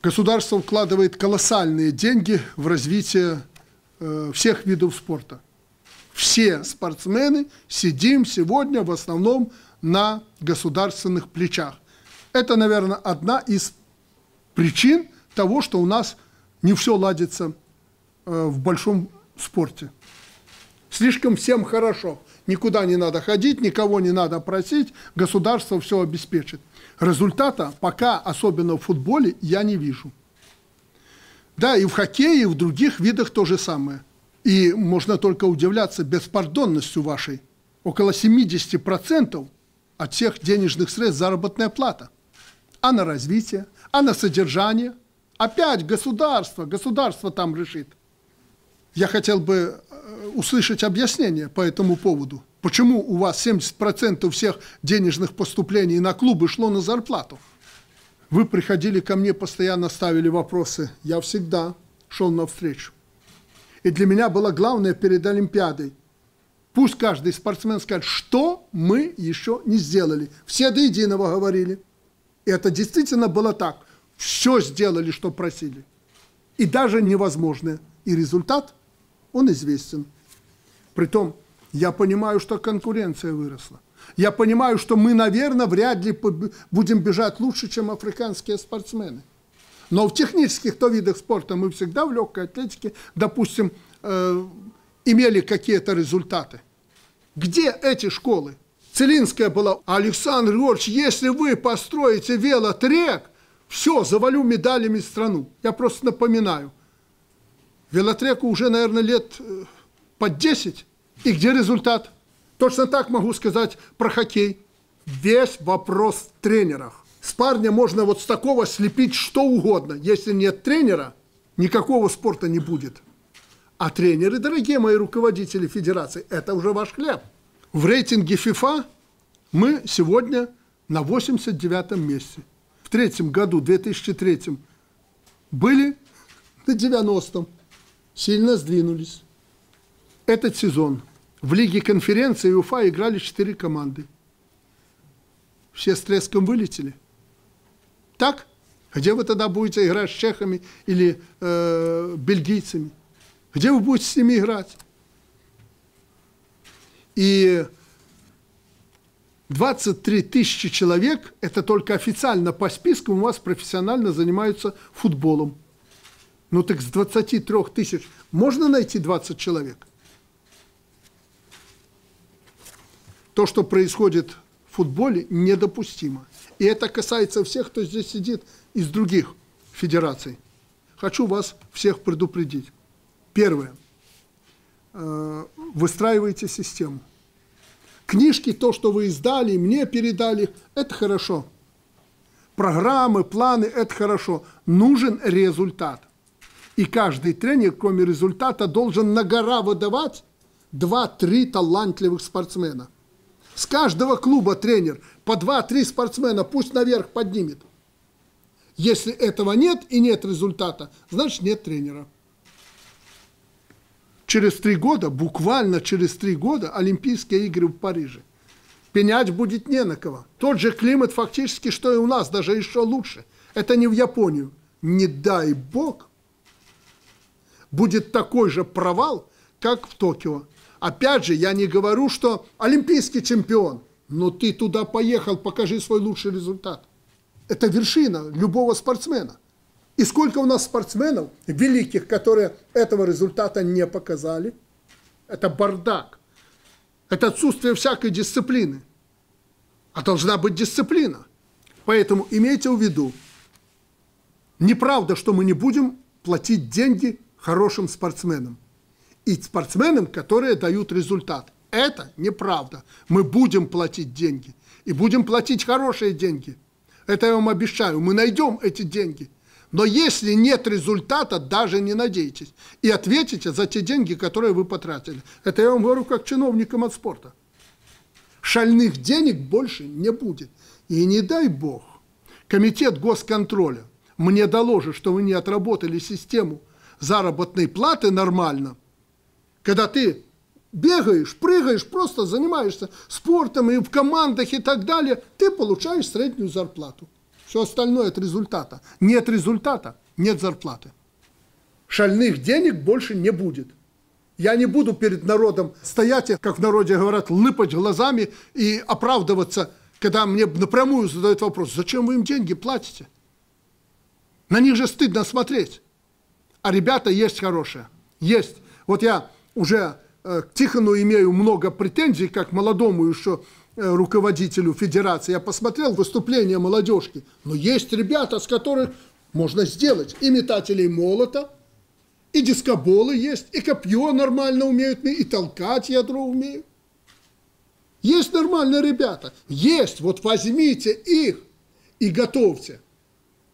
Государство вкладывает колоссальные деньги в развитие э, всех видов спорта. Все спортсмены сидим сегодня в основном на государственных плечах. Это, наверное, одна из причин того, что у нас не все ладится э, в большом спорте. Слишком всем хорошо – никуда не надо ходить, никого не надо просить, государство все обеспечит. Результата пока, особенно в футболе, я не вижу. Да, и в хоккее, и в других видах то же самое. И можно только удивляться беспардонностью вашей. Около 70% от всех денежных средств заработная плата. А на развитие, а на содержание. Опять государство, государство там решит. Я хотел бы э, услышать объяснение по этому поводу. Почему у вас 70% всех денежных поступлений на клубы шло на зарплату? Вы приходили ко мне, постоянно ставили вопросы. Я всегда шел навстречу. И для меня было главное перед Олимпиадой. Пусть каждый спортсмен скажет, что мы еще не сделали. Все до единого говорили. И это действительно было так. Все сделали, что просили. И даже невозможное. И результат – он известен. Притом, я понимаю, что конкуренция выросла. Я понимаю, что мы, наверное, вряд ли будем бежать лучше, чем африканские спортсмены. Но в технических то видах спорта мы всегда в легкой атлетике, допустим, э, имели какие-то результаты. Где эти школы? Целинская была, Александр Георгиевич, если вы построите велотрек, все, завалю медалями страну. Я просто напоминаю, велотреку уже, наверное, лет э, под 10. И где результат? Точно так могу сказать про хоккей. Весь вопрос в тренерах. С парня можно вот с такого слепить что угодно. Если нет тренера, никакого спорта не будет. А тренеры, дорогие мои руководители федерации, это уже ваш хлеб. В рейтинге FIFA мы сегодня на 89-м месте. В третьем году, 2003 были на 90-м сильно сдвинулись. Этот сезон в Лиге конференции УФА играли четыре команды. Все с треском вылетели. Так? Где вы тогда будете играть с чехами или э, бельгийцами? Где вы будете с ними играть? И 23 тысячи человек, это только официально по спискам у вас профессионально занимаются футболом. Ну так с 23 тысяч можно найти 20 человек? То, что происходит в футболе, недопустимо. И это касается всех, кто здесь сидит из других федераций. Хочу вас всех предупредить. Первое. Э, выстраивайте систему. Книжки, то, что вы издали, мне передали, это хорошо. Программы, планы, это хорошо. Нужен результат. И каждый тренер, кроме результата, должен на гора выдавать 2-3 талантливых спортсмена. С каждого клуба тренер по 2-3 спортсмена пусть наверх поднимет. Если этого нет и нет результата, значит нет тренера. Через три года, буквально через три года, Олимпийские игры в Париже. Пенять будет не на кого. Тот же климат фактически, что и у нас, даже еще лучше. Это не в Японию. Не дай бог, будет такой же провал, как в Токио. Опять же, я не говорю, что олимпийский чемпион, но ты туда поехал, покажи свой лучший результат. Это вершина любого спортсмена. И сколько у нас спортсменов великих, которые этого результата не показали? Это бардак. Это отсутствие всякой дисциплины. А должна быть дисциплина. Поэтому имейте в виду, неправда, что мы не будем платить деньги хорошим спортсменом И спортсменам, которые дают результат. Это неправда. Мы будем платить деньги. И будем платить хорошие деньги. Это я вам обещаю. Мы найдем эти деньги. Но если нет результата, даже не надейтесь. И ответите за те деньги, которые вы потратили. Это я вам говорю как чиновникам от спорта. Шальных денег больше не будет. И не дай бог, комитет госконтроля мне доложит, что вы не отработали систему заработной платы нормально, когда ты бегаешь, прыгаешь, просто занимаешься спортом и в командах и так далее, ты получаешь среднюю зарплату. Все остальное от результата. Нет результата, нет зарплаты. Шальных денег больше не будет. Я не буду перед народом стоять, как в народе говорят, лыпать глазами и оправдываться, когда мне напрямую задают вопрос, зачем вы им деньги платите? На них же стыдно смотреть. А ребята есть хорошие. Есть. Вот я уже э, к Тихону имею много претензий, как молодому еще э, руководителю федерации. Я посмотрел выступление молодежки. Но есть ребята, с которых можно сделать. И метателей молота, и дискоболы есть, и копье нормально умеют, и толкать ядро умеют. Есть нормальные ребята. Есть. Вот возьмите их и готовьте.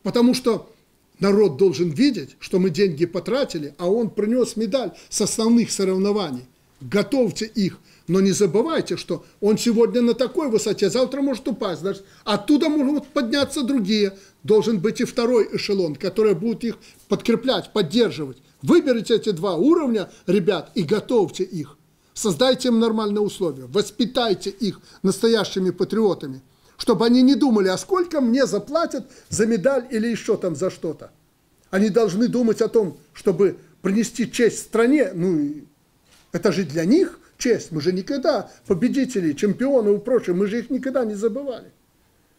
Потому что Народ должен видеть, что мы деньги потратили, а он принес медаль с основных соревнований. Готовьте их, но не забывайте, что он сегодня на такой высоте, завтра может упасть. Значит, оттуда могут подняться другие. Должен быть и второй эшелон, который будет их подкреплять, поддерживать. Выберите эти два уровня, ребят, и готовьте их. Создайте им нормальные условия, воспитайте их настоящими патриотами – чтобы они не думали, а сколько мне заплатят за медаль или еще там за что-то. Они должны думать о том, чтобы принести честь стране, ну, это же для них честь. Мы же никогда победители, чемпионы и прочее, мы же их никогда не забывали.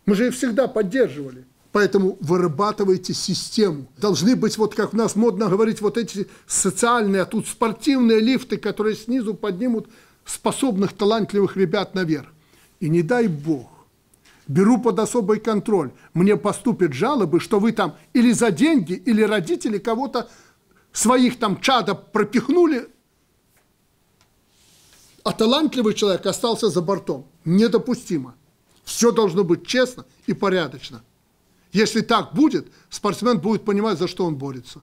Мы же их всегда поддерживали. Поэтому вырабатывайте систему. Должны быть, вот как у нас модно говорить, вот эти социальные, а тут спортивные лифты, которые снизу поднимут способных, талантливых ребят наверх. И не дай бог, беру под особый контроль. Мне поступят жалобы, что вы там или за деньги, или родители кого-то своих там чада пропихнули, а талантливый человек остался за бортом. Недопустимо. Все должно быть честно и порядочно. Если так будет, спортсмен будет понимать, за что он борется.